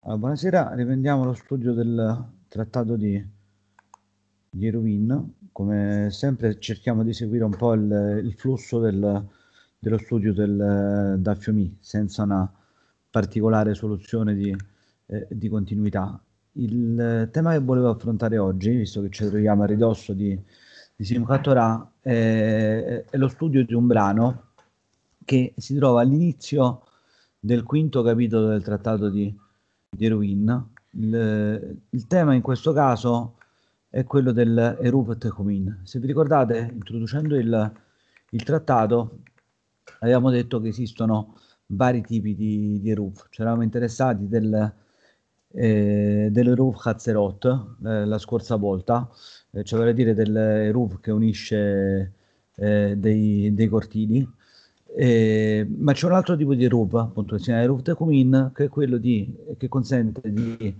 Buonasera, riprendiamo lo studio del trattato di, di Come sempre cerchiamo di seguire un po' il, il flusso del, dello studio del, da Fiomi, senza una particolare soluzione di, eh, di, continuità. Il tema che volevo affrontare oggi, visto che ci troviamo a ridosso di, di Simchat è, è lo studio di un brano che si trova all'inizio del quinto capitolo del trattato di Rubin di Eruin. Il, il, tema in questo caso è quello del Erupet Comin. Se vi ricordate, introducendo il, il, trattato, avevamo detto che esistono vari tipi di, di Eruv. Ci eravamo interessati del, eh, dell'Eruv Hatzerot eh, la scorsa volta, eh, cioè vale a dire dell'Eruv che unisce eh, dei, dei cortili eh, ma c'è un altro tipo di ruba, appunto, che si chiama roof decumin, che è quello di, che consente di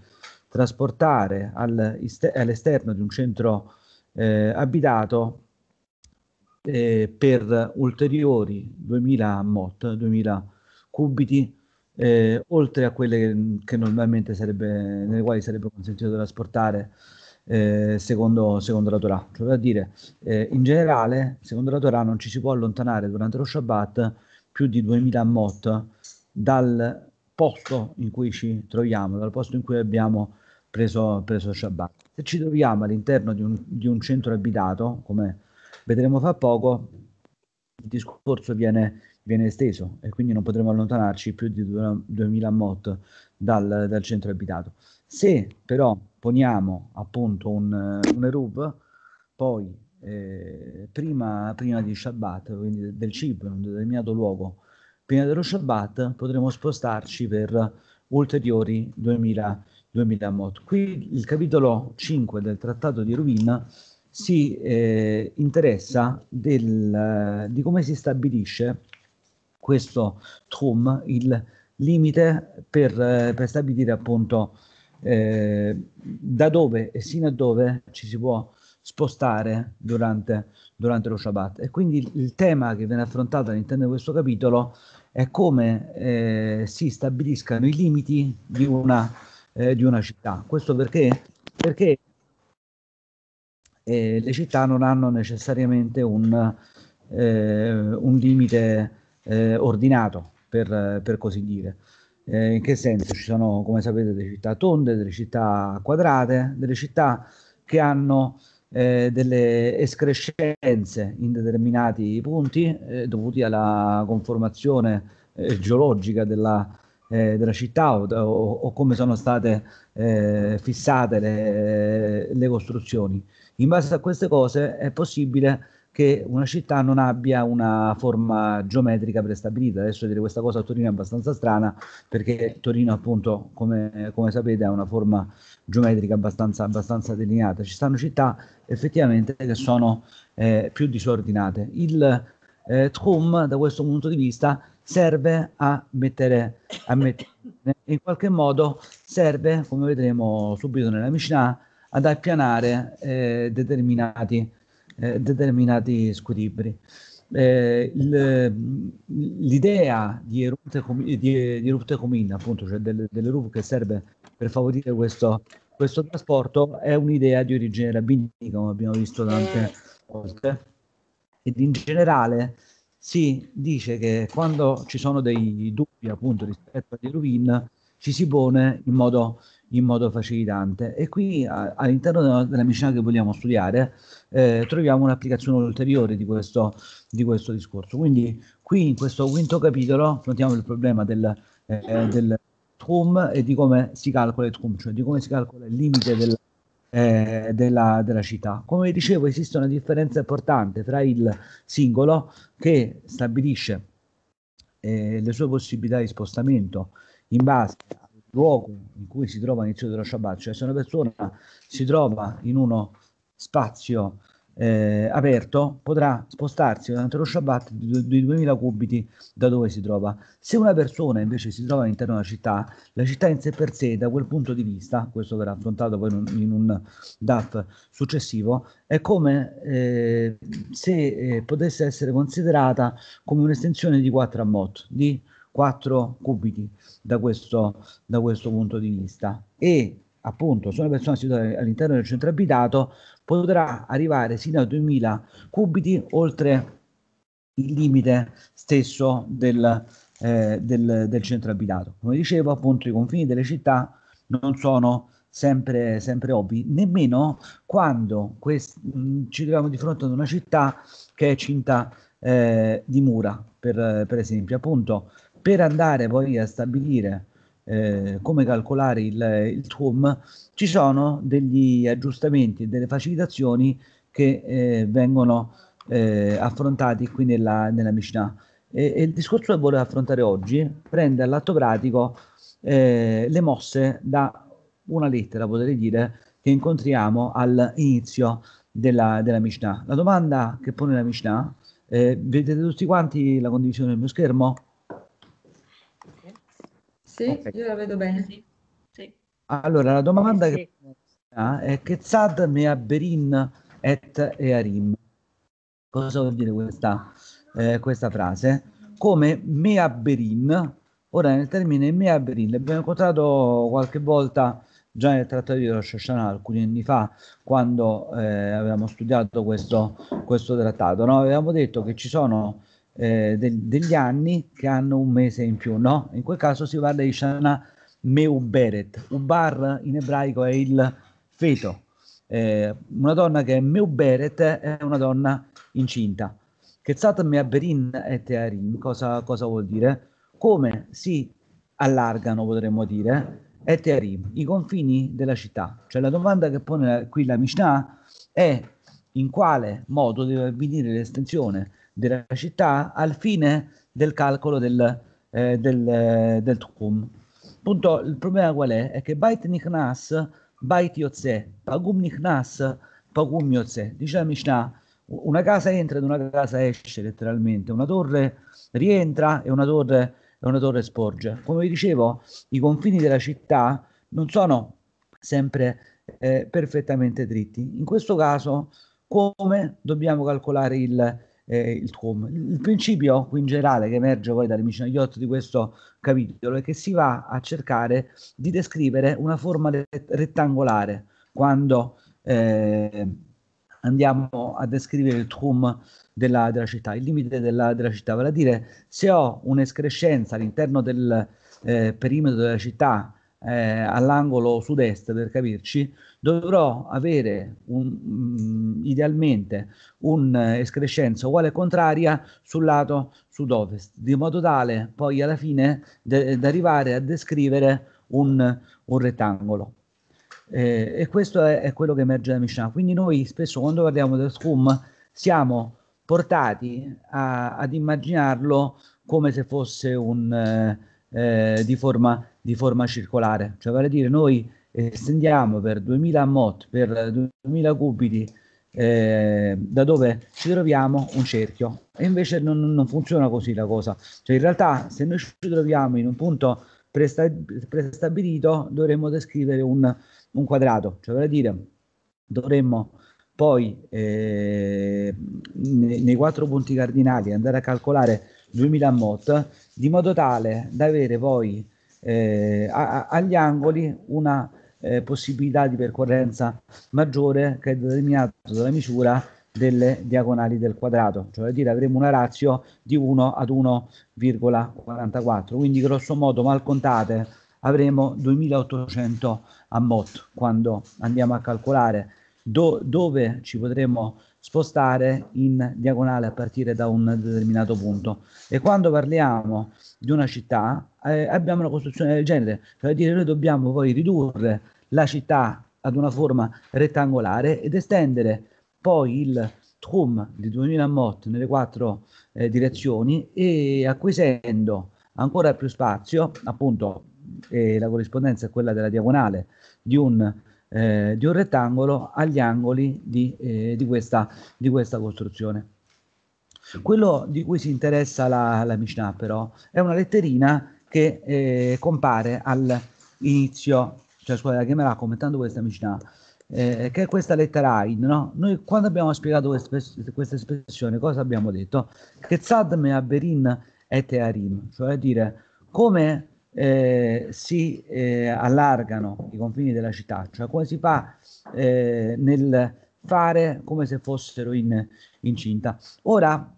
trasportare all'esterno di un centro eh, abitato eh, per ulteriori 2000 mot, 2000 cubiti, eh, oltre a quelle che, che normalmente sarebbe, nelle quali sarebbe consentito trasportare eh, secondo, secondo, la Torah. Cioè, per dire, eh, in generale, secondo la Torah non ci si può allontanare durante lo Shabbat più di 2000 mot dal posto in cui ci troviamo, dal posto in cui abbiamo preso, preso Shabbat. Se ci troviamo all'interno di un, di un centro abitato, come vedremo fra poco, il discorso viene, viene esteso e quindi non potremo allontanarci più di 2000 mot dal, dal centro abitato. Se però poniamo appunto un, un erub, poi eh, prima, prima, di Shabbat, quindi del cibo in un determinato luogo, prima dello Shabbat potremo spostarci per ulteriori 2000, 2000 mot. Qui il capitolo 5 del trattato di Eruvin si eh, interessa del, di come si stabilisce questo trum, il limite per, per stabilire appunto eh, da dove e sino a dove ci si può spostare durante, durante lo Shabbat. E quindi il tema che viene affrontato all'interno di questo capitolo è come eh, si stabiliscano i limiti di una, eh, di una città. Questo perché, perché eh, le città non hanno necessariamente un, eh, un limite eh, ordinato, per, per, così dire. Eh, in che senso? Ci sono, come sapete, delle città tonde, delle città quadrate, delle città che hanno eh, delle escrescenze in determinati punti eh, dovuti alla conformazione eh, geologica della, eh, della città o, o, o, come sono state eh, fissate le, le costruzioni. In base a queste cose è possibile che una città non abbia una forma geometrica prestabilita. Adesso dire questa cosa a Torino è abbastanza strana perché Torino appunto come, come sapete ha una forma geometrica abbastanza, abbastanza, delineata. Ci stanno città effettivamente che sono eh, più disordinate. Il eh, TRUM da questo punto di vista serve a mettere, a mettere in qualche modo serve come vedremo subito nella Mishnah ad appianare eh, determinati eh, determinati squilibri. Eh, l'idea di Erupte, di, di Comin, appunto, cioè del, dell'Erup che serve per favorire questo, questo, trasporto, è un'idea di origine rabbinica, come abbiamo visto tante volte. Ed in generale si dice che quando ci sono dei dubbi appunto rispetto agli Eruvin, ci si pone in modo in modo facilitante. E qui all'interno della, della Mishnah che vogliamo studiare eh, troviamo un'applicazione ulteriore di questo, di questo, discorso. Quindi qui in questo quinto capitolo affrontiamo il problema del, eh, del TRUM e di come si calcola il TRUM, cioè di come si calcola il limite del, eh, della, della, città. Come dicevo esiste una differenza importante tra il singolo che stabilisce eh, le sue possibilità di spostamento in base luogo in cui si trova l'inizio dello Shabbat, cioè se una persona si trova in uno spazio eh, aperto, potrà spostarsi durante lo Shabbat di, di 2000 cubiti da dove si trova. Se una persona invece si trova all'interno della città, la città in sé per sé, da quel punto di vista, questo verrà affrontato poi in un, in un DAF successivo, è come eh, se eh, potesse essere considerata come un'estensione di 4 ammot, di 4 cubiti da questo, da questo punto di vista e appunto se una persona situata all'interno del centro abitato potrà arrivare sino a 2000 cubiti oltre il limite stesso del, eh, del, del, centro abitato. Come dicevo, appunto, i confini delle città non sono sempre, sempre ovvi, nemmeno quando quest- mm, ci troviamo di fronte ad una città che è cinta eh, di mura, per, per esempio, appunto per andare poi a stabilire eh, come calcolare il, il TUM, ci sono degli aggiustamenti e delle facilitazioni che eh, vengono eh, affrontati qui nella, nella Mishnah. E, e, il discorso che volevo affrontare oggi prende all'atto pratico eh, le mosse da una lettera, potrei dire, che incontriamo all'inizio della, della Mishnah. La domanda che pone la Mishnah, eh, vedete tutti quanti la condivisione del mio schermo? Sì, okay. io la vedo bene. Sì. Sì. Allora, la domanda sì. che è che Zad me'aberin et earim. Cosa vuol dire questa, eh, questa frase? Come me'aberin, ora nel termine me'aberin l'abbiamo incontrato qualche volta già nel trattato di Rosh Hashanah alcuni anni fa, quando eh, avevamo studiato questo, questo trattato, no? avevamo detto che ci sono eh, de- degli anni che hanno un mese in più, no? In quel caso si parla di Shana Meuberet. Ubar in ebraico è il feto. Eh, una donna che è Meuberet è una donna incinta. Ketzat Meaberin e Tearim, cosa, vuol dire? Come si allargano, potremmo dire, e Tearim, i confini della città. Cioè la domanda che pone qui la Mishnah è in quale modo deve avvenire l'estensione della città al fine del calcolo del, eh, del, eh, del tukum. Punto, il problema qual è? È che Bait Nichnas, Bait Yotze, Pagum Nichnas, Pagum Yotze. Dice la Mishnah, una casa entra ed una casa esce letteralmente, una torre rientra e una torre, e una torre sporge. Come vi dicevo, i confini della città non sono sempre eh, perfettamente dritti. In questo caso, come dobbiamo calcolare il, eh, il TUOM. Il principio in generale che emerge poi dalle Mission Yacht di questo capitolo è che si va a cercare di descrivere una forma rettangolare quando eh, andiamo a descrivere il TUOM della, della, città, il limite della, della, città, vale a dire se ho un'escrescenza all'interno del eh, perimetro della città eh, all'angolo sud-est, per capirci, dovrò avere un, mm, idealmente un'escrescenza eh, uguale contraria sul lato sud-ovest, di modo tale poi alla fine da arrivare a descrivere un, un rettangolo. Eh, e questo è, è, quello che emerge da Mishnah. Quindi noi spesso quando parliamo del scum siamo portati a, ad immaginarlo come se fosse un, eh, eh, di, forma, di, forma, circolare. Cioè vale a dire noi estendiamo per 2000 mot, per 2000 cubiti, eh, da dove ci troviamo un cerchio. E invece non, non, funziona così la cosa. Cioè, in realtà, se noi ci troviamo in un punto prestabilito, dovremmo descrivere un, un quadrato. Cioè, per dire, dovremmo poi eh, nei, nei quattro punti cardinali andare a calcolare 2000 mot, di modo tale da avere poi eh, a, a, agli angoli una eh, possibilità di percorrenza maggiore che è determinato dalla misura delle diagonali del quadrato, cioè dire avremo una ratio di 1 ad 1,44, quindi grosso modo mal contate avremo 2800 a MOT quando andiamo a calcolare do, dove ci potremo spostare in diagonale a partire da un determinato punto. E quando parliamo di una città, eh, abbiamo una costruzione del genere, cioè dire noi dobbiamo poi ridurre la città ad una forma rettangolare ed estendere poi il TRUM di 2000 MOT nelle quattro eh, direzioni e acquisendo ancora più spazio, appunto eh, la corrispondenza è quella della diagonale di un eh, di un rettangolo agli angoli di, eh, di, questa, di questa costruzione. Quello di cui si interessa la, la Mishnah però è una letterina che eh, compare all'inizio, cioè scusate, la chiamerà commentando questa Mishnah, eh, che è questa lettera Ain. No? Noi quando abbiamo spiegato quest- questa espressione cosa abbiamo detto? Che Tzad me aberin e Tearim, cioè dire come eh, si eh, allargano i confini della città, cioè come si fa eh, nel fare come se fossero in, incinta. Ora,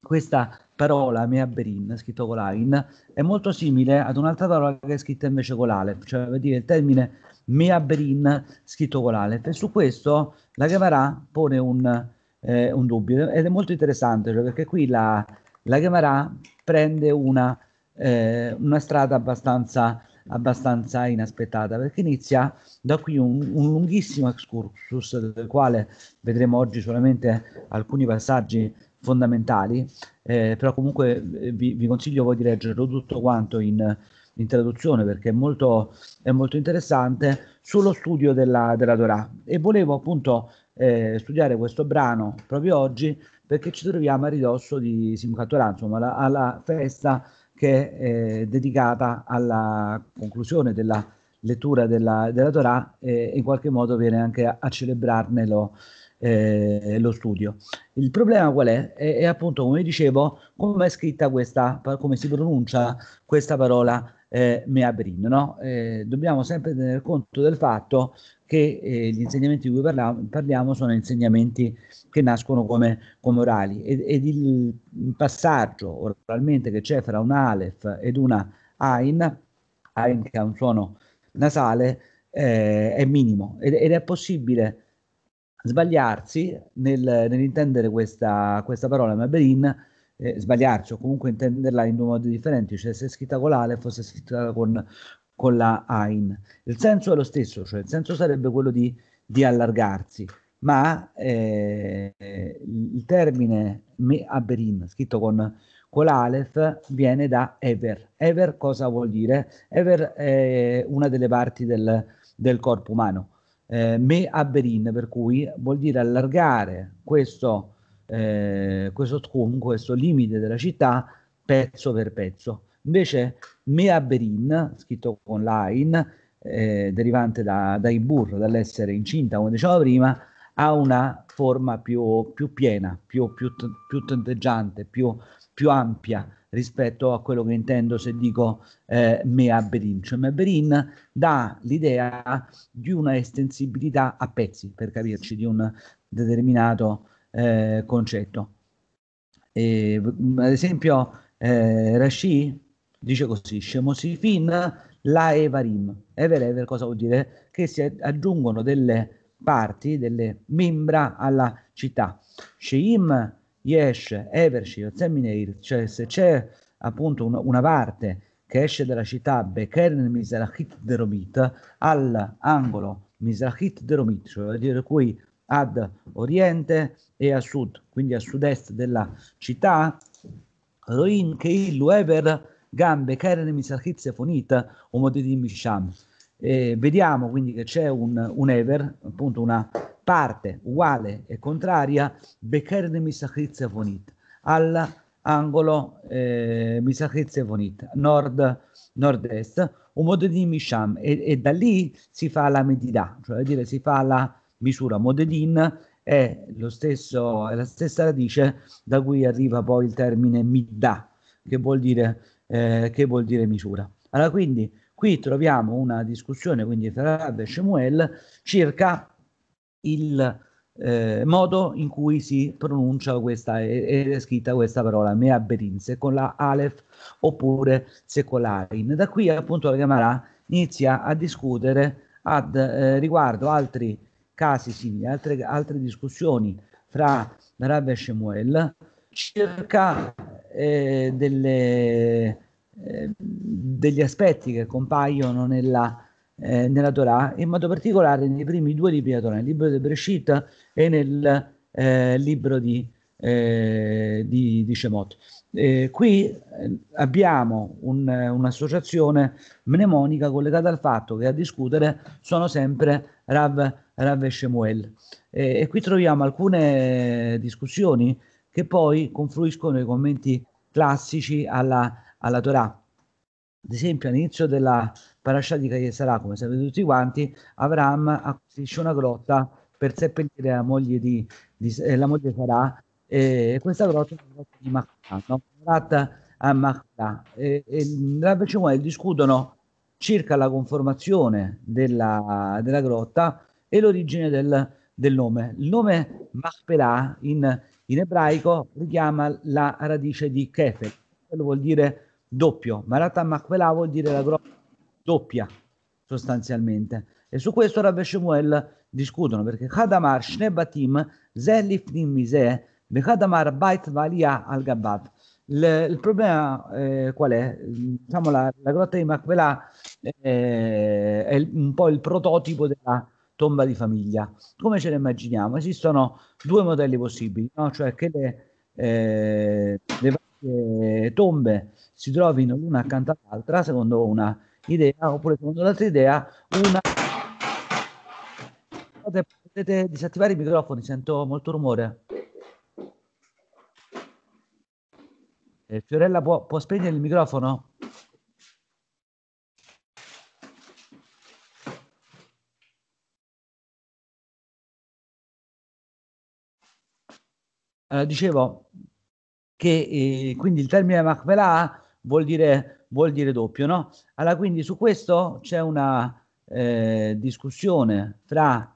questa parola meabrin, scritto con l'Ain, è molto simile ad un'altra parola che è scritta invece con l'Alef, cioè per dire il termine meabrin scritto con l'Alef. E su questo la Gemara pone un, eh, un dubbio ed è molto interessante cioè perché qui la, la Gemara prende una eh, una strada abbastanza, abbastanza, inaspettata, perché inizia da qui un, un lunghissimo excursus del quale vedremo oggi solamente alcuni passaggi fondamentali, eh, però comunque eh, vi, vi, consiglio voi di leggerlo tutto quanto in, in traduzione perché è molto, è molto, interessante sullo studio della, della Torah e volevo appunto eh, studiare questo brano proprio oggi perché ci troviamo a ridosso di Simchat Torah, insomma alla, alla festa che è eh, dedicata alla conclusione della lettura della, della Torah e in qualche modo viene anche a, a celebrarne lo, eh, lo studio. Il problema qual è? è? è? appunto, come dicevo, come è scritta questa, come si pronuncia questa parola eh, Meabrin. No? Eh, dobbiamo sempre tenere conto del fatto che eh, gli insegnamenti di cui parliamo, parliamo, sono insegnamenti che nascono come, come orali ed, ed il, passaggio oralmente che c'è fra un Aleph ed una Ain, Ain che ha un suono nasale, eh, è minimo ed, ed, è possibile sbagliarsi nel, nell'intendere questa, questa parola Meabrin eh, sbagliarci o comunque intenderla in due modi differenti, cioè se è scritta con l'ale fosse scritta con, con la AIN. Il senso è lo stesso, cioè il senso sarebbe quello di, di allargarsi, ma eh, il termine me aberin, scritto con, con l'alef, viene da ever. Ever cosa vuol dire? Ever è una delle parti del, del corpo umano. Eh, me aberin, per cui vuol dire allargare questo eh, questo tcum, questo limite della città pezzo per pezzo. Invece Meaberin, scritto con line, eh, derivante da, da Ibur, dall'essere incinta, come dicevo prima, ha una forma più, più piena, più, più, più tenteggiante, più, più ampia rispetto a quello che intendo se dico eh, Meaberin. Cioè Meaberin dà l'idea di una estensibilità a pezzi, per capirci, di un determinato eh, concetto. E, mm, ad esempio, eh, Rashi dice così: Shemosifin la Evarim. Ever ever cosa vuol dire? Che si aggiungono delle parti, delle membra alla città. Sheim yesh ever shiotzemeneir, cioè se c'è appunto un, una parte che esce dalla città Bekern Mizrahit Deromit all'angolo Mizrahit Deromit, cioè vuol dire qui ad oriente e a sud, quindi a sud-est della città, Roin Keil Weber Gambe Keren Misachit Sefonit Omodedim Misham. Vediamo quindi che c'è un, un Ever, appunto una parte uguale e contraria, Bekeren Misachit Sefonit, all'angolo eh, Misachit Fonit, nord, nord-est, Omodedim Misham, e, e da lì si fa la Medida, cioè dire si fa la misura modelin è, lo stesso, è la stessa radice da cui arriva poi il termine midda, che vuol dire, eh, che vuol dire misura. Allora, quindi qui troviamo una discussione quindi, tra Rab e Shemuel circa il eh, modo in cui si pronuncia questa ed è scritta questa parola Meaberin, se con la alef oppure se con la Ain. Da qui appunto la Gemara inizia a discutere ad, eh, riguardo altri casi simili, altre, altre discussioni fra Rabbi e Shemuel circa eh, delle, eh, degli aspetti che compaiono nella, eh, nella Torah, in modo particolare nei primi due libri della Torah, nel libro di Breshit e nel eh, libro di eh, di, di Cemot. Eh, qui eh, abbiamo un, eh, un'associazione mnemonica collegata al fatto che a discutere sono sempre Rav, Rav e Shemuel. Eh, e qui troviamo alcune discussioni che poi confluiscono nei commenti classici alla, alla Torah. Ad esempio, all'inizio della parasha di Cagliesarà, come sapete tutti quanti, Avram acquisisce una grotta per seppellire la moglie di, di eh, la moglie Sarà eh, questa grotta è una grotta di Mahla, no? Murata a Mahla. E, e la Bechemuel discutono circa la conformazione della, della grotta e l'origine del, del, nome. Il nome Mahpelah in, in, ebraico richiama la radice di Kefel, quello vuol dire doppio, ma Marata Mahpelah vuol dire la grotta doppia sostanzialmente. E su questo Rabbe Shemuel discutono perché Hadamar Shnebatim Zelifnim Miseh Bechadamar Bait Valia al Gabbab. Il, problema eh, qual è? Diciamo la, la grotta di Macpelà eh, è un po' il prototipo della tomba di famiglia. Come ce la immaginiamo? Esistono due modelli possibili, no? cioè che le, eh, le varie tombe si trovino l'una accanto all'altra secondo una idea oppure secondo l'altra idea una potete disattivare i microfoni, sento molto rumore. Eh, Fiorella può, può spegnere il microfono? Allora, dicevo che eh, quindi il termine Macbela vuol dire, vuol dire doppio, no? Allora, quindi su questo c'è una eh, discussione fra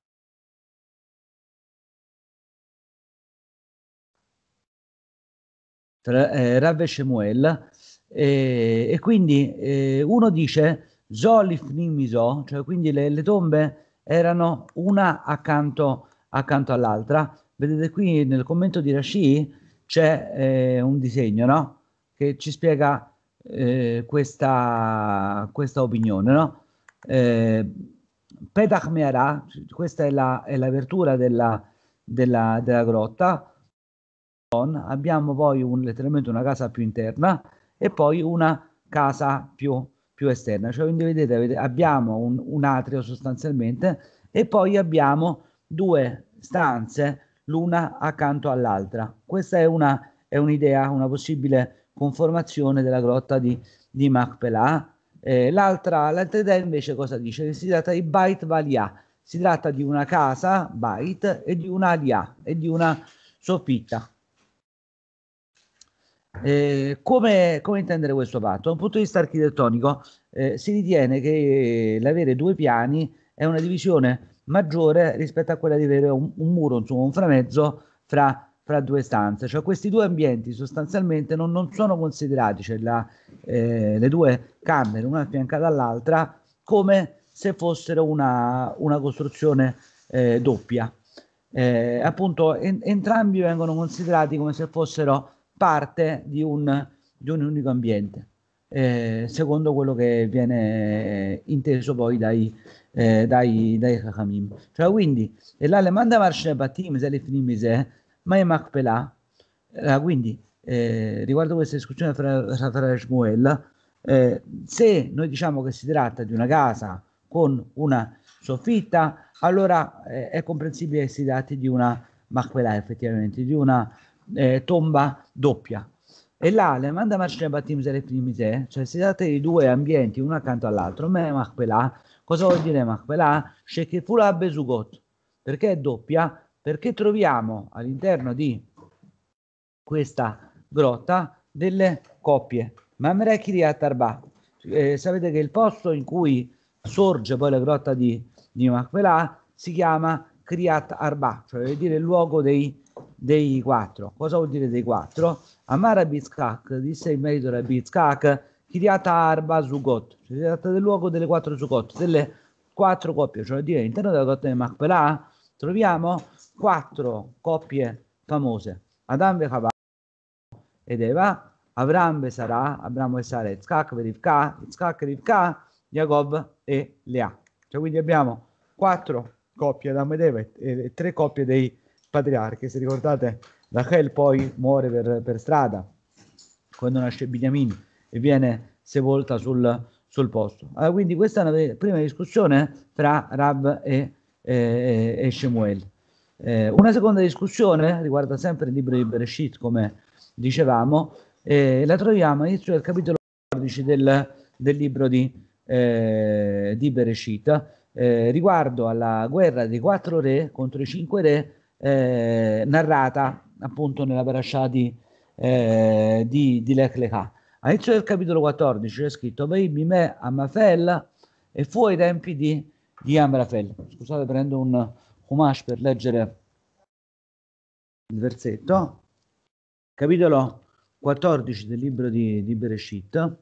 tra eh, Rav e Shemuel, eh, e quindi eh, uno dice Zolifnim Miso, cioè quindi le, le, tombe erano una accanto, accanto all'altra. Vedete qui nel commento di Rashi c'è eh, un disegno no? che ci spiega eh, questa, questa opinione. No? Eh, Petach Meara, questa è la, l'apertura della, della, della grotta, abbiamo poi un, letteralmente una casa più interna e poi una casa più, più esterna. Cioè, quindi vedete, vedete abbiamo un, un, atrio sostanzialmente e poi abbiamo due stanze l'una accanto all'altra. Questa è, una, è un'idea, una possibile conformazione della grotta di, di Macpelà. Eh, l'altra, l'altra idea invece cosa dice? Che si tratta di Bait Valia, si tratta di una casa, Bait, e di una Alia, e di una soffitta. Eh, come, come, intendere questo fatto? Da un punto di vista architettonico eh, si ritiene che l'avere due piani è una divisione maggiore rispetto a quella di avere un, un muro, insomma un framezzo fra, fra, due stanze, cioè questi due ambienti sostanzialmente non, non sono considerati, cioè la, eh, le due camere una affiancata all'altra come se fossero una, una costruzione eh, doppia. Eh, appunto en, entrambi vengono considerati come se fossero parte di un, di un unico ambiente, eh, secondo quello che viene eh, inteso poi dai, eh, dai, dai Chachamim. Cioè, quindi, l'Alemanda Marshe Batim, Zelefinim Mise, eh, Mai Makpelah, quindi, eh, riguardo questa discussione fra, fra, fra Shmuel, eh, se noi diciamo che si tratta di una casa con una soffitta, allora eh, è comprensibile che si tratti di una maquela, effettivamente, di una eh, tomba doppia. E là, le manda marcine battim zelepnimize, eh. cioè si tratta di due ambienti, uno accanto all'altro. Me machpelah, cosa vuol dire machpelah? Shekefula bezugot. Perché è doppia? Perché troviamo all'interno di questa grotta delle coppie. Mamrekiri Atarba. Eh, sapete che il posto in cui sorge poi la grotta di, di Machpelah si chiama Kriat Arba, cioè vuol dire il luogo dei dei quattro. Cosa vuol dire dei quattro? Amara Bitzkak disse in merito a Bitzkak Kiriata Arba Sugot, cioè si tratta del luogo delle quattro Sugot, delle quattro coppie, cioè dire all'interno della cotta Macpelà troviamo quattro coppie famose, Adam e ed Eva, Avram Besarà, Abramo e Sara, Itzkak, Verivka, Itzkak, Rivka, Jacob e Lea. Cioè quindi abbiamo quattro coppie Adam ed Eva e tre coppie dei patriarchi, se ricordate, Rachel poi muore per, per strada quando nasce Beniamino e viene sepolta sul, sul posto. Allora, ah, quindi questa è una prima discussione tra Rab e, e, e Shemuel. Eh, una seconda discussione riguarda sempre il libro di Bereshit, come dicevamo, e la troviamo all'inizio del capitolo 14 del, del libro di, eh, di Bereshit, eh, riguardo alla guerra dei quattro re contro i cinque re eh, narrata appunto nella parasha di, eh, di, di Leclecà. All'inizio del capitolo 14 c'è scritto Bimime Amafel e fu ai tempi di, di Amrafel. Scusate, prendo un Humash per leggere il versetto. Capitolo 14 del libro di, di Bereshit.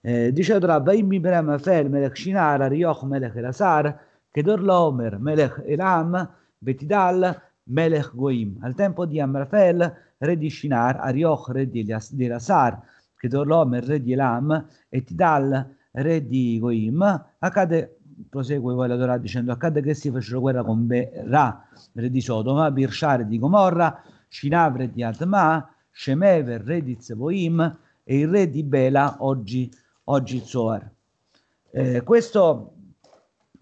Eh, dice tra Baim Ibrahim Melech Shinar, Rioch Melech Elasar, Kedor Melech Elam, Betidal, Melech Goim. Al tempo di Amrafel, re di Shinar, Arioch, re di Elasar, Kedorlom, re di Elam, e Tidal, re di Goim, accade prosegue poi la Torah dicendo accadde che si fecero guerra con Berà, re di Sodoma, Birshar, di Gomorra, Cinavre di Atma, Shemever, re di Zeboim e il re di Bela, oggi, oggi Zoar. Eh, questo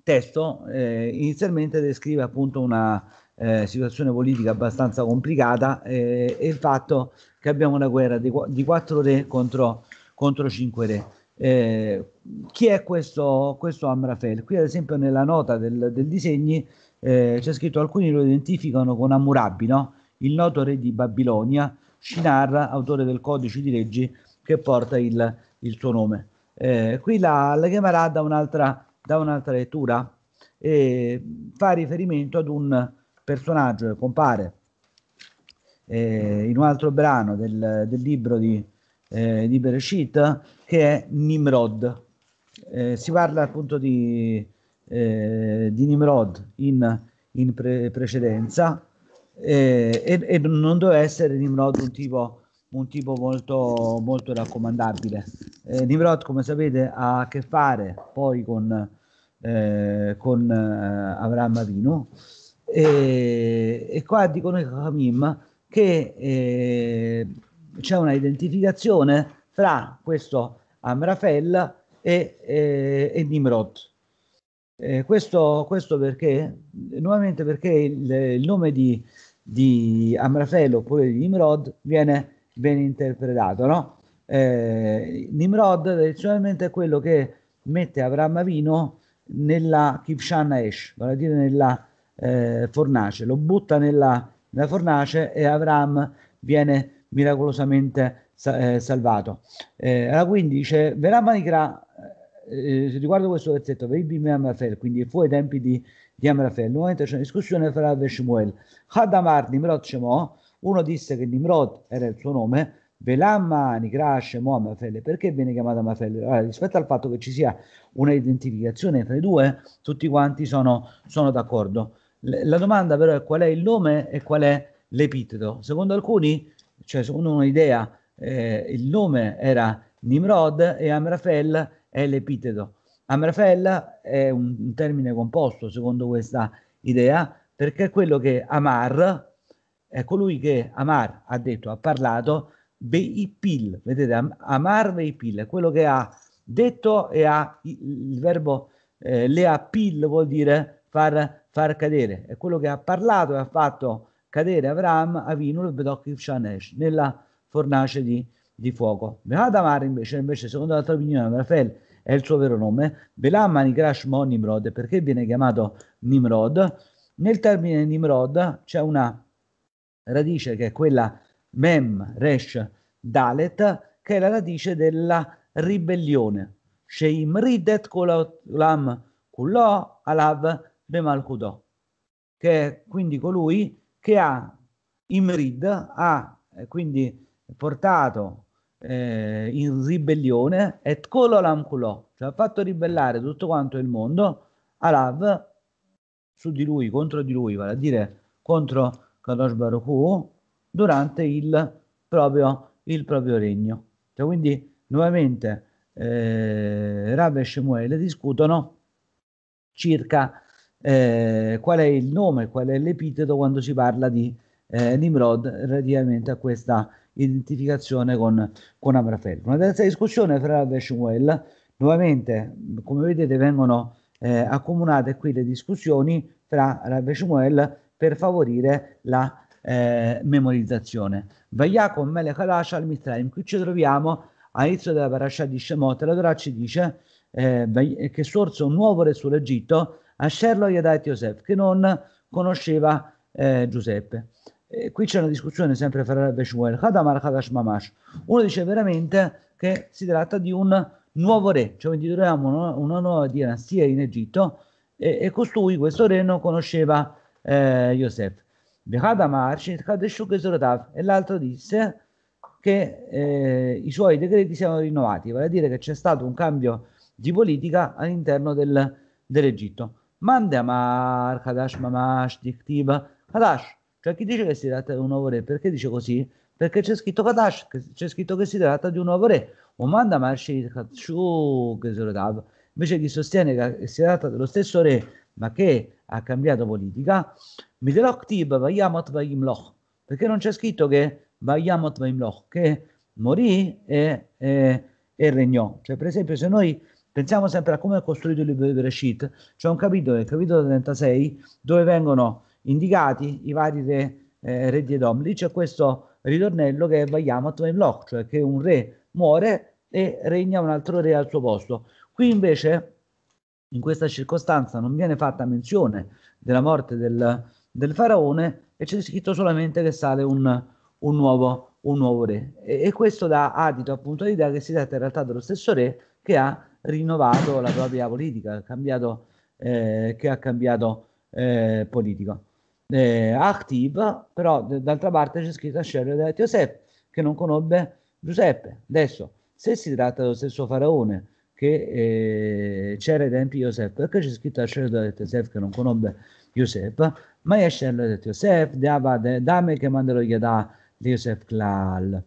testo eh, inizialmente descrive appunto una, eh, situazione politica abbastanza complicata eh, e il fatto che abbiamo una guerra di, di quattro re contro, contro cinque re. Eh, chi è questo, questo Amrafel? Qui ad esempio nella nota del, del disegno eh, c'è scritto alcuni lo identificano con Amurabi, no? il noto re di Babilonia, Shinar, autore del codice di leggi che porta il, il suo nome. Eh, qui la, la Gemara da un'altra, un'altra, lettura e fa riferimento ad un, personaggio che compare eh, in un altro brano del, del libro di, eh, di Bereshit, che è Nimrod. Eh, si parla appunto di, eh, di Nimrod in, in pre- precedenza eh, e, e, non doveva essere Nimrod un tipo un tipo molto, molto raccomandabile. Eh, Nimrod, come sapete, ha a che fare poi con, eh, con eh, Avram Avinu e, e qua dicono i Khamim che eh, c'è una identificazione fra questo Amrafel e, eh, e Nimrod. Eh, questo, questo, perché, nuovamente perché il, il nome di, di, Amrafel oppure di Nimrod viene ben interpretato. No? Eh, Nimrod tradizionalmente è quello che mette Avram Avino nella Kipshan Aesh, vale a dire nella eh, fornace, lo butta nella, nella, fornace e Avram viene miracolosamente sa- eh, salvato. Eh, allora quindi dice, verrà Manicra, eh, eh, riguardo questo versetto, quindi fu ai tempi di, di Amrafel, nuovamente c'è una discussione fra Ave e Shmuel. Hadamar Nimrod Shemo, uno disse che Nimrod era il suo nome, Velamma Nigra Shemo Amrafel, perché viene chiamato Amrafel? Allora, ah, rispetto al fatto che ci sia una identificazione tra i due, tutti quanti sono, sono d'accordo. La domanda però è qual è il nome e qual è l'epiteto. Secondo alcuni, cioè secondo un'idea, eh, il nome era Nimrod e Amrafel è l'epiteto. Amrafel è un, un termine composto secondo questa idea perché è quello che Amar, è colui che Amar ha detto, ha parlato, Veipil, vedete, am, Amar Veipil, è quello che ha detto e ha il, il verbo eh, leapil vuol dire far far cadere. È quello che ha parlato e ha fatto cadere Avram, Avinu e Bedok Shanesh nella fornace di, di fuoco. Behadamar invece, invece, secondo l'altra opinione, Raffaele è il suo vero nome, Belamma Nigrash Mon Nimrod, perché viene chiamato Nimrod? Nel termine Nimrod c'è una radice che è quella Mem Resh Dalet, che è la radice della ribellione. Sheim Ridet Kulam Kullo Alav Bemalhudò, che è quindi colui che ha Imrid, ha eh, quindi portato eh, in ribellione et kololam kulò, cioè ha fatto ribellare tutto quanto il mondo, Alav, su di lui, contro di lui, vale a dire contro Kadosh Baruch Hu, durante il proprio, il proprio regno. Cioè, quindi, nuovamente, eh, Rabbe e Shemuel discutono circa eh, qual è il nome, qual è l'epiteto quando si parla di eh, Nimrod relativamente a questa identificazione con, con Amrafel. Una terza discussione fra la Well, nuovamente come vedete vengono eh, accomunate qui le discussioni fra la Well per favorire la eh, memorizzazione. Vayakom Mele Alash al Mitraim, qui ci troviamo all'inizio della parasha di Shemot, la Torah ci dice eh, che sorse un nuovo re sull'Egitto Asher lo Yadà et Yosef, che non conosceva eh, Giuseppe. E qui c'è una discussione sempre fra Rabbi Shmuel, Hadamar Hadash Mamash. Uno dice veramente che si tratta di un nuovo re, cioè quindi troviamo una, una, nuova dinastia in Egitto e, e costui, questo re, non conosceva eh, Yosef. E l'altro disse che eh, i suoi decreti siano rinnovati, vale a dire che c'è stato un cambio di politica all'interno del, dell'Egitto. ما Mandemar, Hadash Mamash, Dictiva, Kadash. Cioè chi dice che si tratta di un nuovo re, perché dice così? Perché c'è scritto Kadash, c'è scritto che si tratta di un nuovo re. O manda Mandamar, Shikatshu, Gesuradav. Invece chi sostiene che si tratta dello stesso re, ma che ha cambiato politica, Midelok Tib, Vayamot Vayimloch. Perché non c'è scritto che Vayamot Vayimloch, che morì e, e, e regnò. Cioè per esempio se noi Pensiamo sempre a come è costruito il libro di Bereshit. C'è un capitolo, il capitolo 36, dove vengono indicati i vari re, eh, re di Edom. Lì c'è questo ritornello che è Vayamat Memloch, cioè che un re muore e regna un altro re al suo posto. Qui invece, in questa circostanza, non viene fatta menzione della morte del, del faraone e c'è scritto solamente che sale un, un nuovo, un nuovo re. E, e questo dà adito appunto all'idea che si tratta in realtà dello stesso re che ha rinnovato la propria politica, cambiato, eh, che ha cambiato eh, politica. Eh, Active, però d- d'altra parte c'è scritto Ascerio da Etiosep, che non conobbe Giuseppe. Adesso, se si tratta dello stesso faraone che eh, c'era ai tempi Iosef, perché c'è scritto Ascerio da Etiosep che non conobbe Giuseppe, ma è Ascerio da Etiosep, dame che manderò gli da Iosef Klal,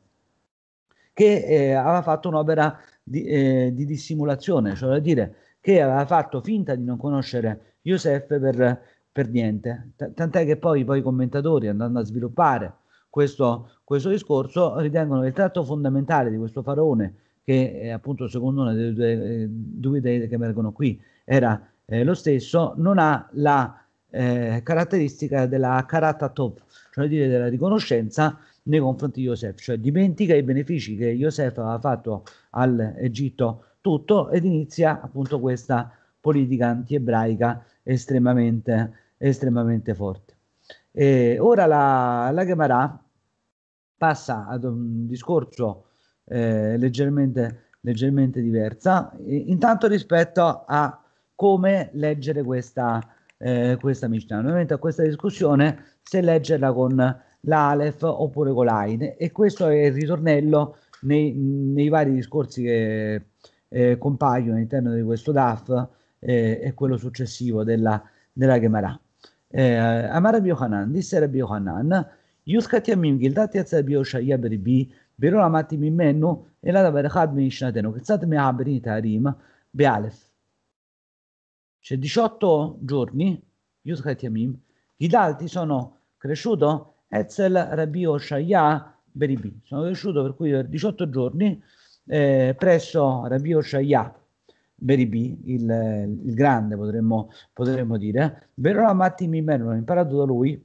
che eh, aveva fatto un'opera di, eh, di dissimulazione, cioè dire che aveva fatto finta di non conoscere Youssef per, per niente. T- tant'è che poi, poi i commentatori, andando a sviluppare questo, questo discorso, ritengono che il tratto fondamentale di questo faraone, che eh, appunto secondo una delle due eh, due idee che emergono qui era eh, lo stesso, non ha la eh, caratteristica della karatatov, cioè dire della riconoscenza nei confronti di Yosef, cioè dimentica i benefici che Yosef aveva fatto all'Egitto tutto ed inizia appunto questa politica antiebraica estremamente, estremamente forte. E ora la, la Gemara passa ad un discorso eh, leggermente, leggermente diversa, intanto rispetto a come leggere questa, eh, questa Mishnah. Ovviamente a questa discussione se leggerla con l'Alef oppure con l'Ain e questo è il ritornello nei, nei vari discorsi che eh, compaiono all'interno di questo DAF eh, e quello successivo della, della Gemara. Eh, Amara Biohanan disse Rabbi Yohanan Yuskat Yamim Gildati Atzar Bioshaya Beribi Biro Amati Mimmennu e la Dabarechad Mishnatenu Kitzat Mehabri Tarim Bealef cioè 18 giorni Yuskat Yamim Gildati sono cresciuto Etzel Rabbi Oshaya Beribi. Sono cresciuto per cui per 18 giorni eh, presso Rabbi Oshaya Beribi, il, il, grande potremmo, potremmo dire, Verona Matti Mimeno, ho imparato da lui,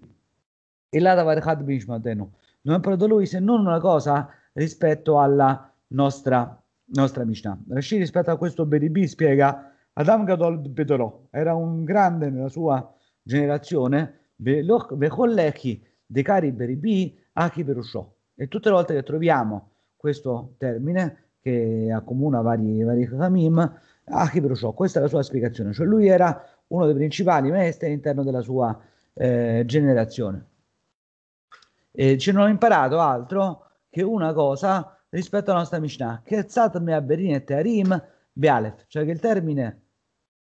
e là da Varechad Bishmatenu, non ho imparato da lui se non una cosa rispetto alla nostra, nostra Mishnah. Rashi rispetto a questo Beribi spiega, Adam Gadol Bedolò era un grande nella sua generazione, Vecholleki De Cariberi B, Aki Perusciò. E tutte le volte che troviamo questo termine, che accomuna vari, vari Khamim, Aki Perusciò, questa è la sua spiegazione, cioè lui era uno dei principali maestri all'interno della sua eh, generazione. E ci non ho imparato altro che una cosa rispetto alla nostra Mishnah, che è Satme Aberin e Tearim Bealef, cioè che il termine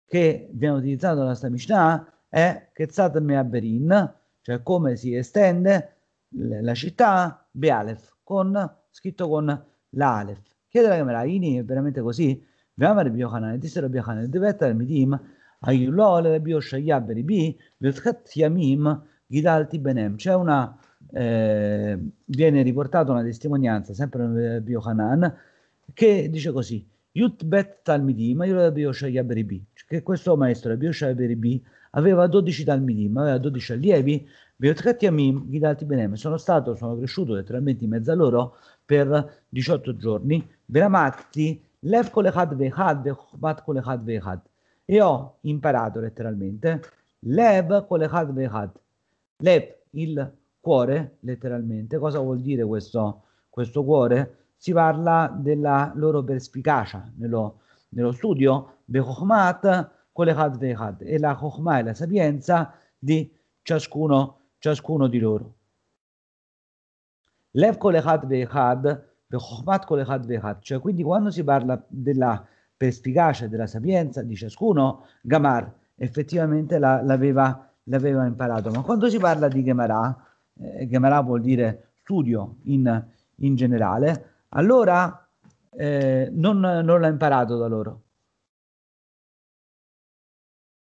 che viene utilizzato nella nostra Mishnah è Ketzat Meaberin, cioè come si estende la città Bealef, con, scritto con l'Alef. Chiede la camera, Ini è veramente così? ואמר רבי יוחנן, דיסר רבי יוחנן, דברי תלמידים, היו לו לרבי הושעיה בליבי, ולתחת ימים גידלתי C'è una, eh, viene riportata una testimonianza, sempre di Yohanan, che dice così, Yutbet Talmidim, io era Bioshaya Beribi, che questo maestro, Bioshaya Beribi, aveva 12 Talmidim, aveva 12 allievi, Biotcat Yamim, Ghidati Benem, sono stato, sono cresciuto letteralmente in mezzo a loro per 18 giorni, Veramatti, Lev Kolechad Vechad, Mat Kolechad Vechad, e ho imparato letteralmente Lev Kolechad Vechad, Lev, il cuore, letteralmente, cosa vuol dire questo, questo cuore? si parla della loro perspicacia nello, nello studio, Bechokhmat, con le e la Chokhmah e la sapienza di ciascuno, ciascuno di loro. Lev con le Had Vehad, Bechokhmat con le cioè quindi quando si parla della perspicacia, della sapienza di ciascuno, Gamar effettivamente la, l'aveva, l'aveva, imparato. Ma quando si parla di Gemara, eh, Gemara vuol dire studio in, in generale, allora eh, non, non l'ha imparato da loro.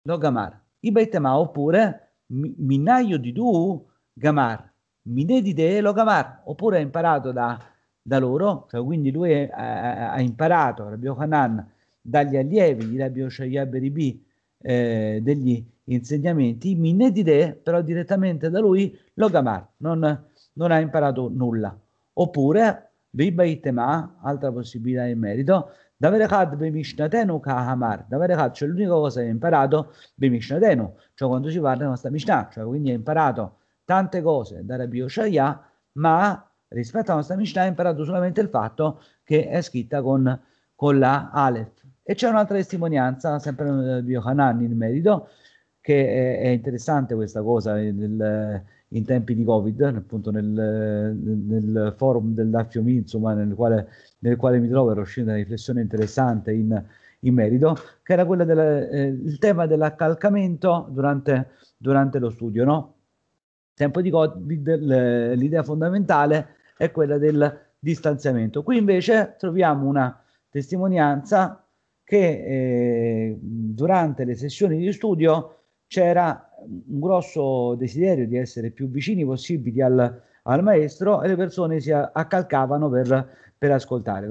Lo Gamar. Ibaitema oppure minnaio di Du Gamar. Mine di te Lo Gamar. Oppure ha imparato da, da loro, cioè, quindi lui eh, ha imparato, Rabbi Hanan, dagli allievi di Rabbi Oshaya Beribi, eh, degli insegnamenti, Mine di te, però direttamente da lui, Lo Gamar. Non, non ha imparato nulla. Oppure Bibei altra possibilità in merito, Daver Echad Bemishnatenu Kahamar, Daver Echad, cioè l'unica cosa che ho imparato, Bemishnatenu, cioè quando si parla nostra Mishnah, cioè quindi ho imparato tante cose da Rabbi Oshaya, ma rispetto alla nostra Mishnah ho imparato solamente il fatto che è scritta con, con la Aleph. E c'è un'altra testimonianza, sempre di Yohanan in merito, che è, è interessante questa cosa, il, in tempi di Covid, appunto nel, nel forum del Daffio insomma, nel quale, nel quale, mi trovo, era uscita una riflessione interessante in, in merito, che era quella del eh, tema dell'accalcamento durante, durante lo studio, no? Tempo di Covid, l'idea fondamentale è quella del distanziamento. Qui invece troviamo una testimonianza che eh, durante le sessioni di studio c'era un grosso desiderio di essere più vicini possibili al, al maestro e le persone si accalcavano per, per ascoltare.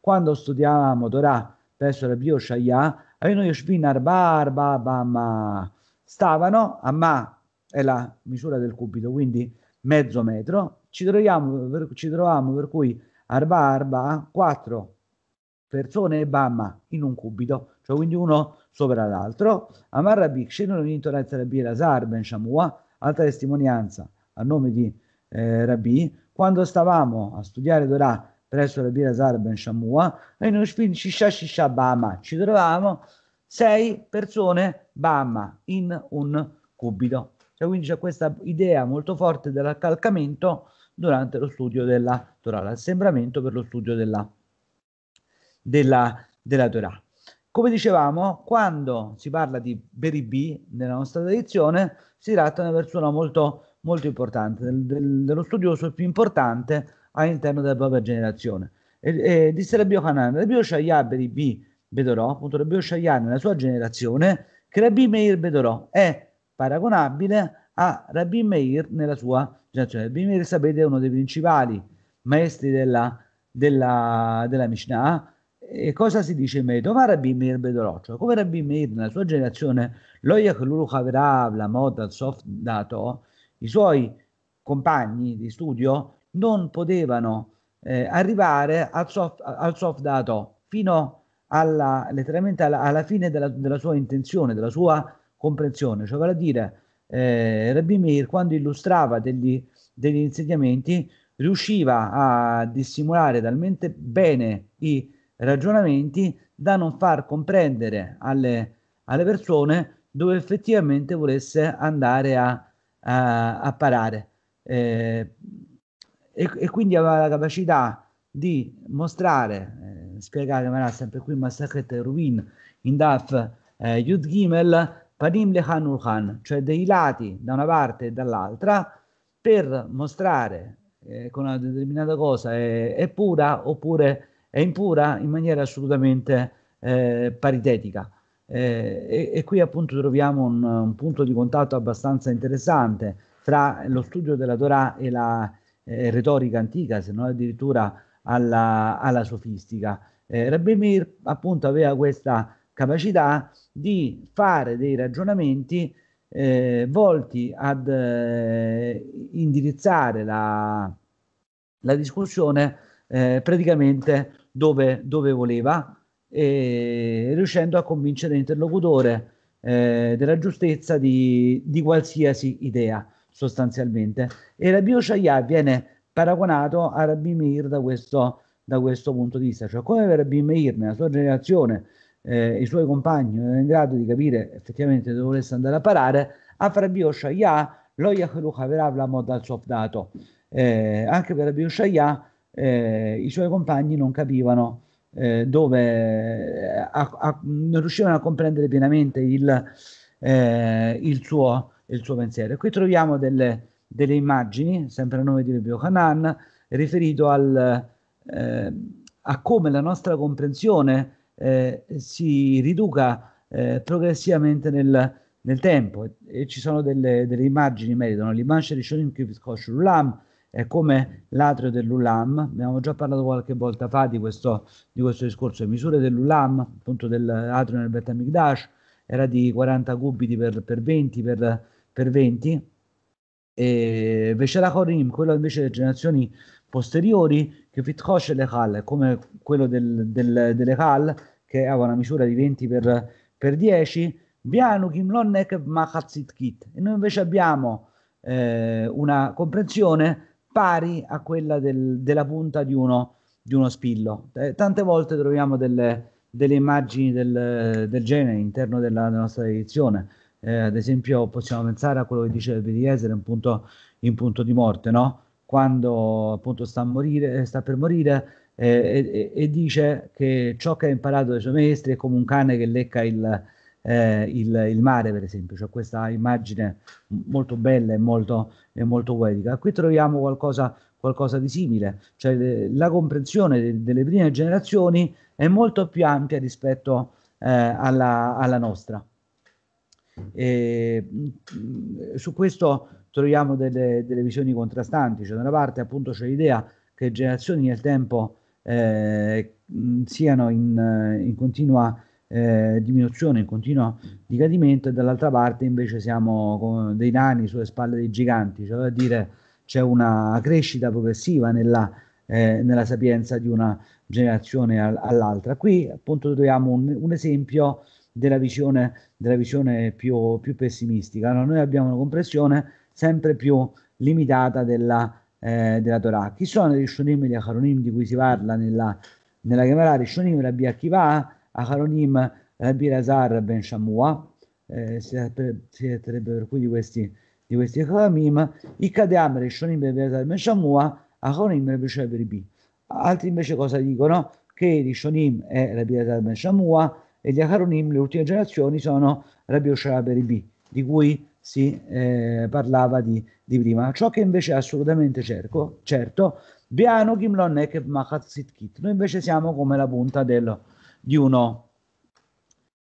quando studiavamo Torah presso Rabbi Yoshaya, avevano Yoshvin Arba Arba Bama, stavano a Ma, è la misura del cubito, quindi mezzo metro, ci troviamo, per, ci troviamo per cui Arba Arba, quattro persone e Bamma in un cubito, cioè quindi uno sopra l'altro. Amar Rabbi Kshenol vinto Rabbi Lazar ben Shamua, altra testimonianza a nome di eh, Rabbi, quando stavamo a studiare Dorà presso Rabbi Lazar ben Shamua, e noi shisha shisha Bamma, ci trovavamo sei persone Bamma in un cubito. Cioè quindi c'è questa idea molto forte dell'accalcamento durante lo studio della Torah, l'assembramento per lo studio della Torah della, della Torah. Come dicevamo, quando si parla di Beribì nella nostra tradizione, si tratta di una persona molto, molto importante, del, del, dello studioso più importante all'interno della propria generazione. E, e disse Rabbi Hanan, Rabbi Oshaya Beribì Bedorò, appunto Rabbi Oshaya nella sua generazione, che Rabbi Meir Bedorò è paragonabile a Rabbi Meir nella sua generazione. Rabbi Meir, sapete, è uno dei principali maestri della, della, della Mishnah, e cosa si dice in merito? Va Rabbi Meir Bedoroccio, come Rabbi Meir nella sua generazione, Loia Klulu Haverav, la moda, soft dato, i suoi compagni di studio non potevano eh, arrivare al soft, al soft dato fino alla, letteralmente alla, alla fine della, della, sua intenzione, della sua comprensione, cioè vale a dire eh, Rabbi Meir quando illustrava degli, degli insegnamenti riusciva a dissimulare talmente bene i ragionamenti da non far comprendere alle, alle persone dove effettivamente volesse andare a, a, a parare. Eh, e, e, quindi aveva la capacità di mostrare, eh, spiegare ma sempre qui Massacret Rubin in Daf eh, Yud Gimel, Panim Lehan Urhan, cioè dei lati da una parte e dall'altra, per mostrare eh, che una determinata cosa è, eh, è pura oppure è impura in maniera assolutamente eh, paritetica. Eh, e, e, qui appunto troviamo un, un, punto di contatto abbastanza interessante fra lo studio della Torah e la eh, retorica antica, se non addirittura alla, alla sofistica. Eh, Rabbi Mir appunto aveva questa capacità di fare dei ragionamenti eh, volti ad eh, indirizzare la, la discussione eh, praticamente dove, dove voleva, riuscendo a convincere l'interlocutore eh, della giustezza di, di, qualsiasi idea, sostanzialmente. E Rabbi Shaya viene paragonato a Rabbi Meir da questo, da questo punto di vista, cioè come Rabbi Meir nella sua generazione eh, i suoi compagni erano in grado di capire effettivamente dove volesse andare a parare, a Rabbi Oshaya lo Yachelucha verrà la moda al suo dato. Eh, anche per Rabbi Oshaya eh, i suoi compagni non capivano eh, dove eh, a, a, non riuscivano a comprendere pienamente il, eh, il, suo, il suo, pensiero. E qui troviamo delle, delle, immagini, sempre a nome di Rabbi Hanan, riferito al, eh, a come la nostra comprensione eh, si riduca progressivamente nel, nel tempo e, e, ci sono delle, delle immagini, meritano l'immagine di Shonim Kifit Koshulam, è come l'atrio dell'ULAM, abbiamo già parlato qualche volta fa di questo, di questo discorso, le misure dell'ULAM, appunto dell'atrio nel Betamigdash, era di 40 cubiti per, per 20 per, per 20 e Veshela Korim, quello invece delle generazioni posteriori che Fitkosh le Khal, come quello del, del, delle Khal che aveva una misura di 20 per, per 10 Bianu Kimlonnek Machatzit Kit e noi invece abbiamo eh, una comprensione pari a quella del, della punta di uno, di uno spillo. Eh, tante volte troviamo delle, delle immagini del, del, genere all'interno della, della nostra edizione. Eh, ad esempio, possiamo pensare a quello che dice il Esere in punto, in punto di morte, no? quando appunto sta, morire, eh, sta per morire eh, e, e, dice che ciò che ha imparato dai suoi maestri è come un cane che lecca il, eh, il, il, mare, per esempio. C'è cioè, questa immagine molto bella e molto, e molto poetica. Qui troviamo qualcosa, qualcosa di simile, cioè le, la comprensione de, delle prime generazioni è molto più ampia rispetto eh, alla, alla, nostra. E, mm, su questo troviamo delle, delle, visioni contrastanti, cioè da una parte appunto c'è l'idea che generazioni nel tempo eh, siano in, in continua eh, diminuzione, in continuo decadimento, e dall'altra parte invece siamo con dei nani sulle spalle dei giganti, cioè a dire c'è una crescita progressiva nella, eh, nella sapienza di una generazione all'altra. Qui appunto troviamo un, un esempio della visione, della visione più, più, pessimistica. Allora, noi abbiamo una compressione sempre più limitata della, eh, della Torah. Chi sono gli Rishonim e gli Acharonim di cui si parla nella, nella Gemara? Rishonim e la Biachiva Aharonim Rabbi Lazar Ben Shamua, eh, si tratterebbe per cui di questi di questi i Ikadeam Rishonim, Rabbi Lazar Ben Shamua, Aharonim Rabbi Shember B. Altri invece cosa dicono? Che i Rishonim è Rabbi Lazar Ben Shamua e gli Aharonim, le ultime generazioni, sono Rabbi Oshara B, di cui si eh, parlava di, di, prima. Ciò che invece è assolutamente cerco, certo, Biano Gimlon Nekeb Machat Sitkit, noi invece siamo come la punta dello di uno,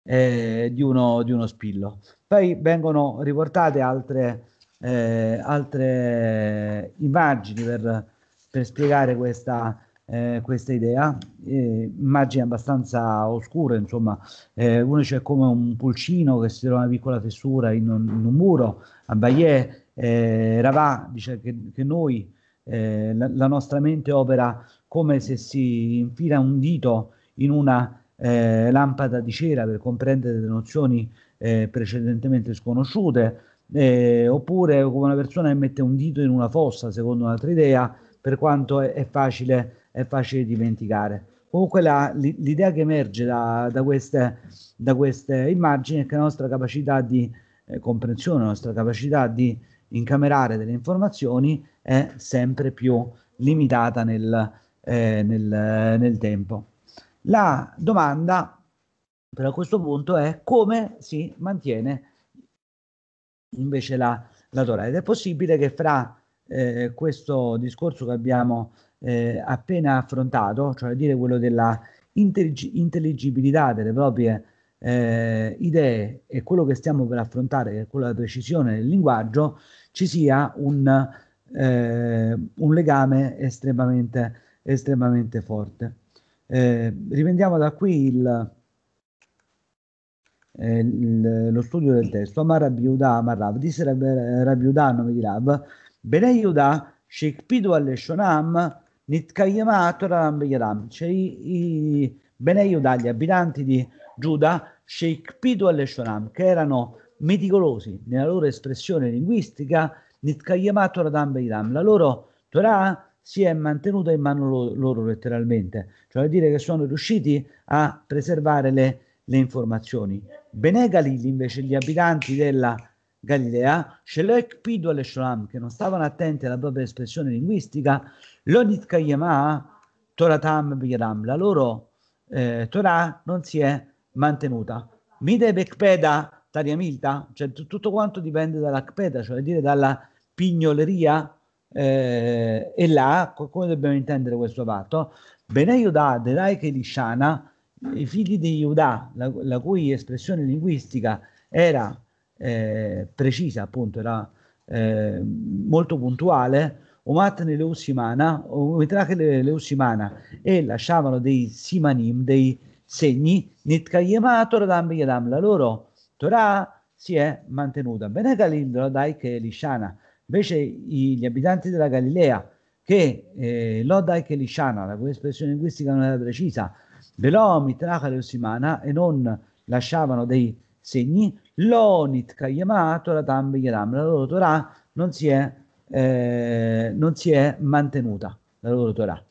eh, di uno, di uno spillo. Poi vengono riportate altre, eh, altre immagini per, per spiegare questa, eh, questa idea, eh, immagini abbastanza oscure, insomma, eh, uno c'è come un pulcino che si trova una piccola fessura in un, in un muro, a Bayer eh, Ravà dice che, che noi, eh, la, la, nostra mente opera come se si infila un dito in una eh, lampada di cera per comprendere delle nozioni eh, precedentemente sconosciute, eh, oppure come una persona che mette un dito in una fossa, secondo un'altra idea, per quanto è, è, facile, è facile, dimenticare. Comunque la, l'idea che emerge da, da, queste, da, queste, immagini è che la nostra capacità di eh, comprensione, la nostra capacità di incamerare delle informazioni è sempre più limitata nel, eh, nel, nel tempo. La domanda però a questo punto è come si mantiene invece la, la Torah ed è possibile che fra eh, questo discorso che abbiamo eh, appena affrontato, cioè dire quello della intellig- intelligibilità delle proprie eh, idee e quello che stiamo per affrontare, che è quello della precisione del linguaggio, ci sia un, eh, un legame estremamente, estremamente forte. Eh, rivendiamo da qui il, eh, il, lo studio del testo. Amar Rabiuda, Amar Rav, disse Rabiuda a nome di Rab, Bene Yuda, Shekpidu Aleshonam, Nitkayema Toram Cioè, i, i Bene Yuda, gli abitanti di Giuda, Shekpidu Aleshonam, che erano meticolosi nella loro espressione linguistica, Nitkayema Toram La loro Torah si è mantenuta in mano loro, loro letteralmente, cioè a dire che sono riusciti a preservare le, le informazioni. Bene Galili invece gli abitanti della Galilea, Shelek Pidu e Sholam, che non stavano attenti alla propria espressione linguistica, Lonit Kayama, Toratam Biram, la loro eh, Torah non si è mantenuta. Mide Bekpeda, Tariamilta, cioè tutto quanto dipende dalla Kpeda, cioè dire dalla pignoleria eh, e là, come dobbiamo intendere questo fatto? Bene Yudà, Derai che Lisciana, i figli di Yudà, la, la, cui espressione linguistica era eh, precisa, appunto, era eh, molto puntuale, Umatne Leusimana, Umitrach Leusimana, e lasciavano dei simanim, dei segni, Nitkayema Toradam Yadam, la loro Torah si è mantenuta. Bene Galindro, dai che Lisciana, Invece gli abitanti della Galilea, che eh, Loda e Kelishana, la cui espressione linguistica non era precisa, Velomit, Rachel e Osimana, e non lasciavano dei segni, Lonit, Kayemato, la Tambi, Yeram, la loro Torah non si è, eh, non si è mantenuta, la loro Torah.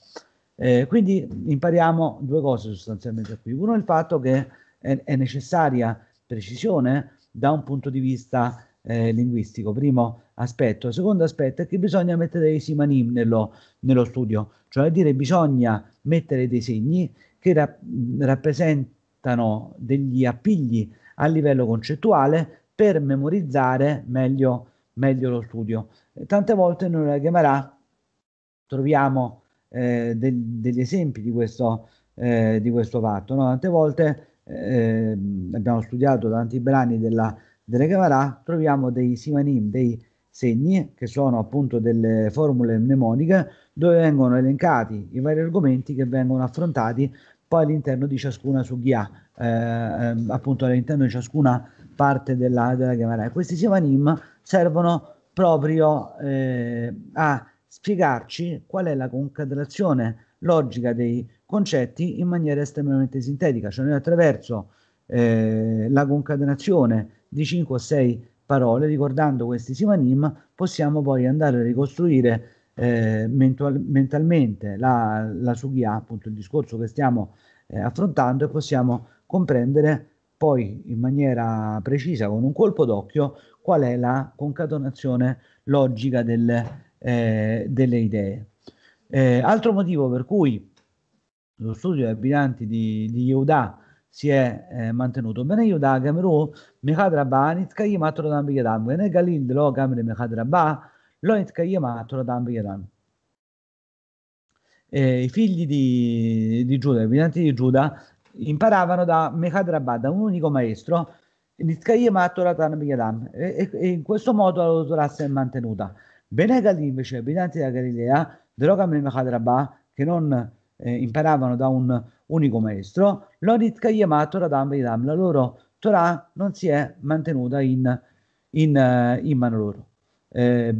Eh, quindi impariamo due cose sostanzialmente qui. Uno è il fatto che è, è necessaria precisione da un punto di vista eh, linguistico. Primo, aspetto. Il secondo aspetto è che bisogna mettere dei simanim nello, nello studio, cioè dire bisogna mettere dei segni che rap- rappresentano degli appigli a livello concettuale per memorizzare meglio, meglio lo studio. Tante volte noi nella Gemara troviamo eh, de- degli esempi di questo, eh, di questo fatto. No? Tante volte eh, abbiamo studiato tanti brani della, della Gemara, troviamo dei simanim, dei segni, che sono appunto delle formule mnemoniche, dove vengono elencati i vari argomenti che vengono affrontati poi all'interno di ciascuna sughia, eh, ehm, appunto all'interno di ciascuna parte della, della Gemara. Questi simanim servono proprio eh, a spiegarci qual è la concatenazione logica dei concetti in maniera estremamente sintetica, cioè noi attraverso eh, la concatenazione di 5 o 6 parole, ricordando questi simanim, possiamo poi andare a ricostruire eh, mental- mentalmente la, la sughià, appunto il discorso che stiamo eh, affrontando e possiamo comprendere poi in maniera precisa, con un colpo d'occhio, qual è la concatenazione logica del, eh, delle idee. Eh, altro motivo per cui lo studio di abitanti di, di Yehuda si è eh, mantenuto. Bene io da Gamru, Mechad Rabba, Nitkayim Atorodam Biyadam, Bene Galil, Lo Gamri Mechad Rabba, Lo Nitkayim Atorodam Biyadam. Eh, I figli di, di Giuda, i finanti di Giuda, imparavano da Mechad da un unico maestro, Nitkayim Atorodam Biyadam, e, e, in questo modo la Torah si è mantenuta. Bene Galil, invece, i abitanti della Galilea, Lo Gamri che non eh, imparavano da un unico maestro, Loditka Yama Toradam Vedam, la loro Torah non si è mantenuta in, in, eh, in mano loro. Eh,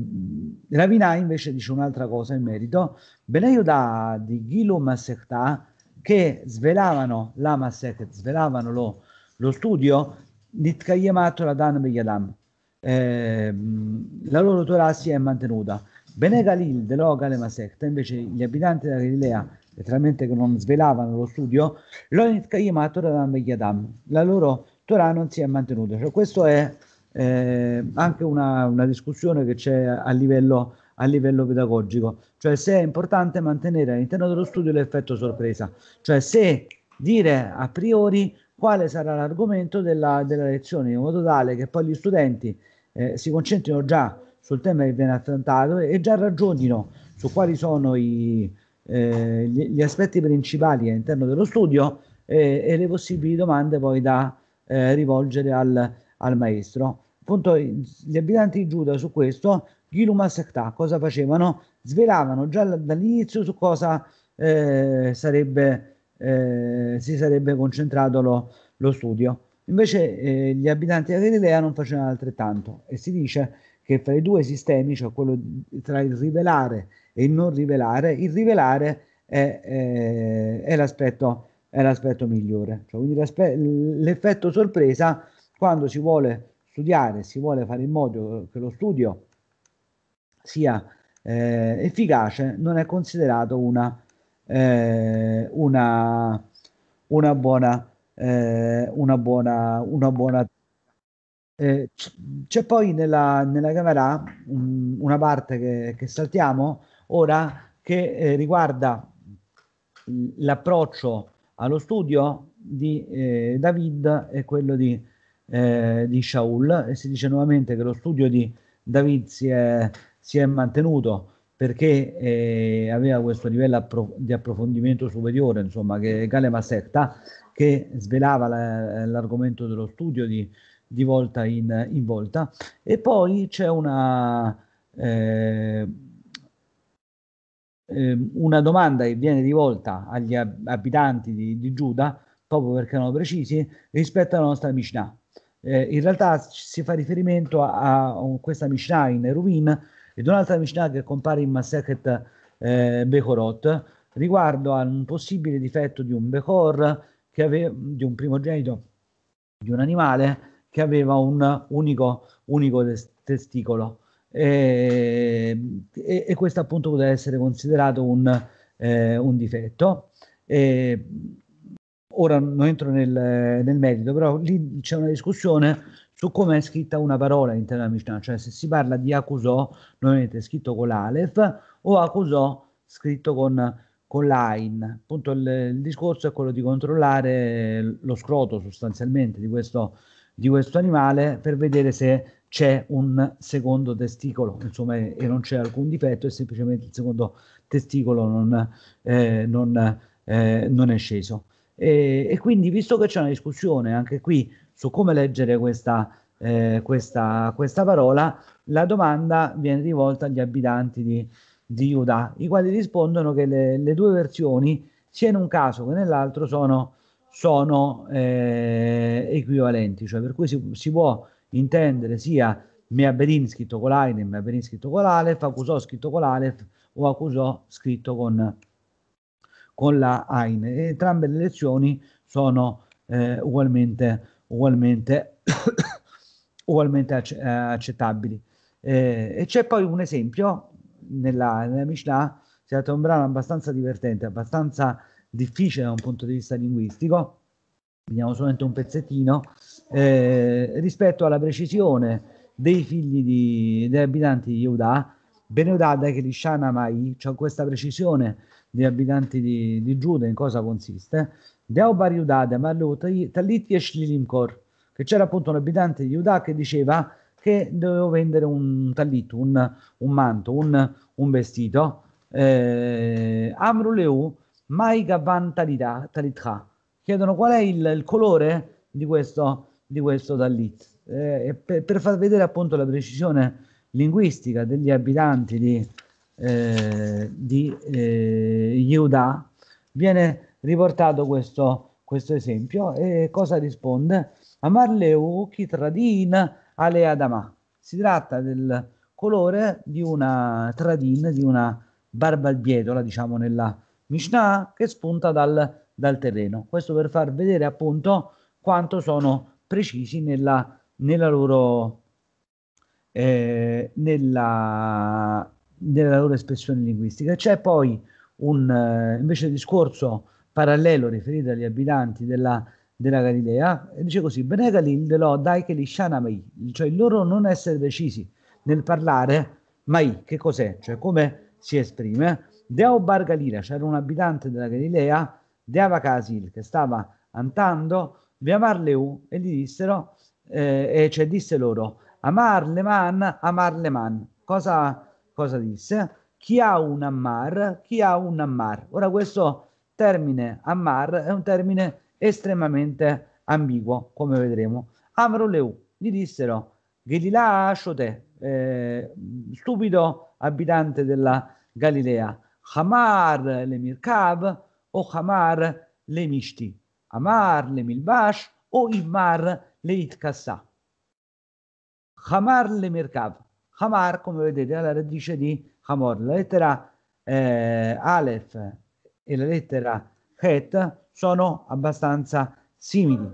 Ravinai invece dice un'altra cosa in merito, Benayodà di Gilo Masechtà, che svelavano la Masech, svelavano lo, lo studio, Nitkayema Toradan Beyadam, ehm, la loro Torah si è mantenuta. Bene Galil, Delogale Masechta, invece gli abitanti della Galilea letteralmente che non svelavano lo studio, Lorenz Kayim a Torah Adam Yadam, la loro Torah non si è mantenuta. Cioè, questa è eh, anche una, una, discussione che c'è a livello, a livello pedagogico, cioè se è importante mantenere all'interno dello studio l'effetto sorpresa, cioè se dire a priori quale sarà l'argomento della, della lezione, in modo tale che poi gli studenti eh, si concentrino già sul tema che viene affrontato e già ragionino su quali sono i, eh, gli, gli, aspetti principali all'interno dello studio eh, e le possibili domande poi da eh, rivolgere al, al, maestro. Appunto, gli abitanti di Giuda su questo, Giluma Sectà, cosa facevano? Svelavano già dall'inizio su cosa eh, sarebbe, si sarebbe concentrato lo, lo studio. Invece eh, gli abitanti di Galilea non facevano altrettanto e si dice che fra i due sistemi, cioè quello tra il rivelare e il non rivelare, il rivelare è, è, eh, è, l'aspetto, è l'aspetto, migliore. Cioè, l'effetto sorpresa quando si vuole studiare, si vuole fare in modo che lo studio sia eh, efficace, non è considerato una, eh, una, una buona, eh, una buona, una buona eh, c'è poi nella, nella Camera um, una parte che, che, saltiamo ora che eh, riguarda l'approccio allo studio di eh, David e quello di, eh, di, Shaul e si dice nuovamente che lo studio di David si è, si è mantenuto perché eh, aveva questo livello appro di approfondimento superiore insomma che Galema Secta che svelava l'argomento dello studio di, di volta in, in volta. E poi c'è una, eh, ehm, una domanda che viene rivolta agli abitanti di, di Giuda, proprio perché erano precisi, rispetto alla nostra Mishnah. Eh, in realtà si fa riferimento a, a questa Mishnah in Eruvin ed un'altra Mishnah che compare in Masechet eh, Bechorot riguardo a un possibile difetto di un Bechor, che aveva di un primogenito di un animale che aveva un unico, unico testicolo. E, e, e, questo appunto poteva essere considerato un, eh, un difetto. E, ora non entro nel, nel, merito, però lì c'è una discussione su come è scritta una parola all'interno della Mishnah, cioè se si parla di accusò normalmente scritto con l'Alef, o accusò scritto con, con l'AIN. Appunto il, il discorso è quello di controllare lo scroto sostanzialmente di questo di questo animale per vedere se c'è un secondo testicolo, insomma, e non c'è alcun difetto, è semplicemente il secondo testicolo non, eh, non, eh, non è sceso. E, e, quindi, visto che c'è una discussione anche qui su come leggere questa, eh, questa, questa parola, la domanda viene rivolta agli abitanti di, di Utah, i quali rispondono che le, le due versioni, sia in un caso che nell'altro, sono sono eh, equivalenti, cioè per cui si, si può intendere sia Meabedin scritto con l'Ain, Meabedin scritto con l'Alef, Acusò scritto con l'Alef o Acusò scritto con, con la Ain. entrambe le lezioni sono eh, ugualmente, ugualmente, ugualmente ac- eh, accettabili. Eh, e c'è poi un esempio nella, nella Mishnah, si tratta di un brano abbastanza divertente, abbastanza difficile da un punto di vista linguistico, vediamo solamente un pezzettino, eh, rispetto alla precisione dei figli di, degli abitanti di Yehuda, Beneudada che Lishana Mai, cioè questa precisione degli abitanti di, di Giuda in cosa consiste, Deobar Yudada Marlu Talit Yeshlilimkor, che c'era appunto un abitante di Yudà che diceva che dovevo vendere un talit, un, un manto, un, un vestito. Eh, Amruleu Mai Gavan Talitha. Chiedono qual è il, il colore di questo, di questo Dalit. Eh, per, per, far vedere appunto la precisione linguistica degli abitanti di, eh, di eh, Yehuda, viene riportato questo, questo esempio. E cosa risponde? Amarleu kitradin ale adama. Si tratta del colore di una tradin, di una barbabietola, diciamo nella Mishnah che spunta dal, dal, terreno. Questo per far vedere appunto quanto sono precisi nella, nella, loro, eh, nella, nella loro, espressione linguistica. C'è poi un eh, invece discorso parallelo riferito agli abitanti della, della Galilea e dice così, Bene Galil dai che li shanamai, cioè il loro non essere precisi nel parlare mai, che cos'è, cioè come si esprime Deo Bargalina, c'era un abitante della Galilea, Deava Casil, che stava andando via Marleu e gli dissero, eh, e cioè disse loro, Amar le man, amar le man. Cosa, cosa disse? Chi ha un ammar, chi ha un ammar. Ora questo termine ammar è un termine estremamente ambiguo, come vedremo. Amroleu gli dissero, Gelilà Shote, eh, stupido abitante della Galilea, Hamar le Mirkav o Hamar le Mishti, חמר le Milbash o או אימר להתכסה. Hamar le Mirkav. Hamar, come vedete, è la radice di Hamor. La lettera eh, Aleph e la lettera Het sono abbastanza simili.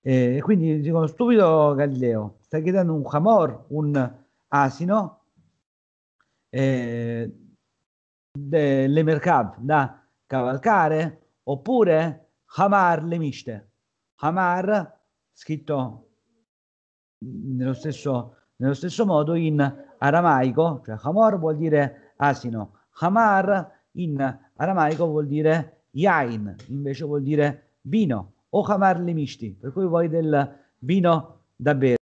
Eh, quindi dicono, stupido Galileo, stai chiedendo un Hamor, un asino, eh, de, le merkab da cavalcare oppure Hamar le miste. Hamar scritto nello stesso, nello stesso modo in aramaico, cioè Hamor vuol dire asino, Hamar in aramaico vuol dire yain, invece vuol dire vino, o Hamar le misti, per cui vuoi del vino da bere.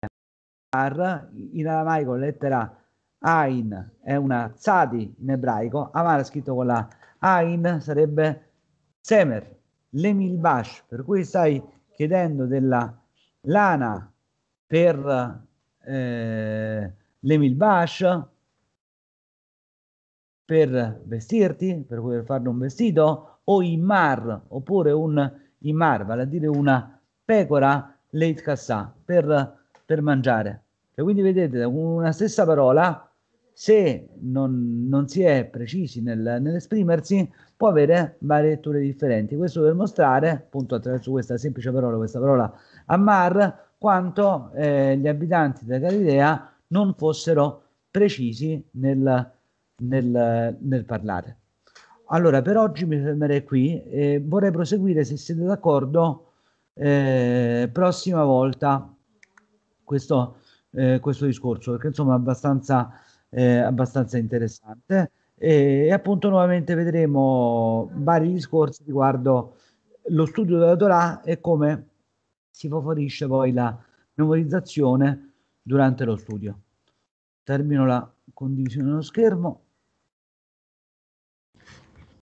Hamar in aramaico lettera Ain è una Zadi in ebraico, Amara scritto con la Ain sarebbe Semer, Lemilbash, per cui stai chiedendo della lana per eh, l'Emilbash, per vestirti, per poter farne un vestito, o Imar, oppure un Imar, vale a dire una pecora leit kassà, per, per mangiare. E cioè, quindi vedete, una stessa parola se non, non si è precisi nel, nell'esprimersi, può avere varie letture differenti. Questo per mostrare, appunto attraverso questa semplice parola, questa parola Ammar, quanto eh, gli abitanti della Galilea non fossero precisi nel, nel, nel, parlare. Allora, per oggi mi fermerei qui e vorrei proseguire, se siete d'accordo, eh, prossima volta questo, eh, questo discorso, perché insomma è abbastanza eh, abbastanza interessante. E, e, appunto nuovamente vedremo vari discorsi riguardo lo studio della Torah e come si favorisce poi la memorizzazione durante lo studio. Termino la condivisione dello schermo.